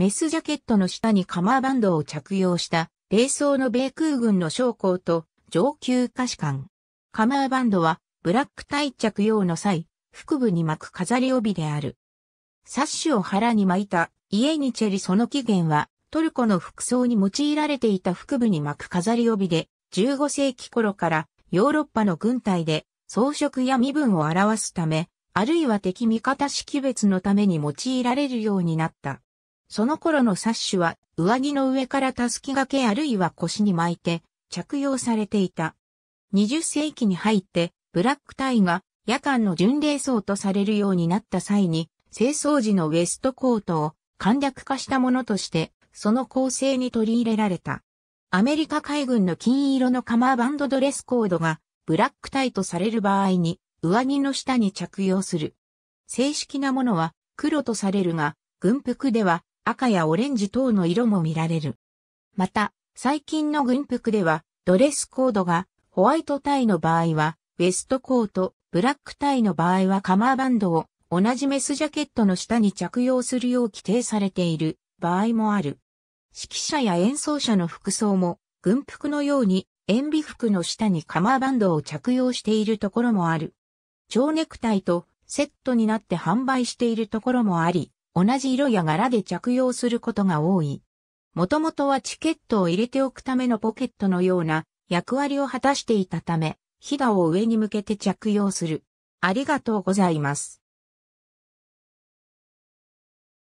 メスジャケットの下にカマーバンドを着用した、冷装の米空軍の将校と上級歌士官。カマーバンドは、ブラックタイ着用の際、腹部に巻く飾り帯である。サッシュを腹に巻いた、イエニチェリその起源は、トルコの服装に用いられていた腹部に巻く飾り帯で、15世紀頃からヨーロッパの軍隊で装飾や身分を表すため、あるいは敵味方識別のために用いられるようになった。その頃のサッシュは上着の上からたすき掛けあるいは腰に巻いて着用されていた。20世紀に入ってブラックタイが夜間の巡礼層とされるようになった際に清掃時のウエストコートを簡略化したものとしてその構成に取り入れられた。アメリカ海軍の金色のカマーバンドドレスコードがブラックタイとされる場合に上着の下に着用する。正式なものは黒とされるが、軍服では赤やオレンジ等の色も見られる。また、最近の軍服では、ドレスコードが、ホワイトタイの場合は、ウェストコート、ブラックタイの場合はカマーバンドを、同じメスジャケットの下に着用するよう規定されている場合もある。指揮者や演奏者の服装も、軍服のように、塩ビ服の下にカマーバンドを着用しているところもある。蝶ネクタイとセットになって販売しているところもあり、同じ色や柄で着用することが多い。もともとはチケットを入れておくためのポケットのような役割を果たしていたため、ひだを上に向けて着用する。ありがとうございます。